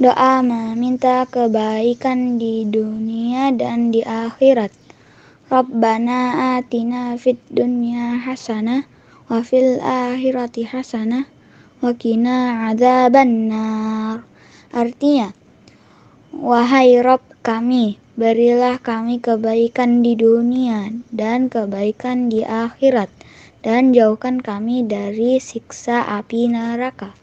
Doa meminta kebaikan di dunia dan di akhirat. Rabbana atina fid dunya hasana wa fil akhirati hasana wa azaban nar. Artinya, wahai Rabb kami, berilah kami kebaikan di dunia dan kebaikan di akhirat dan jauhkan kami dari siksa api neraka.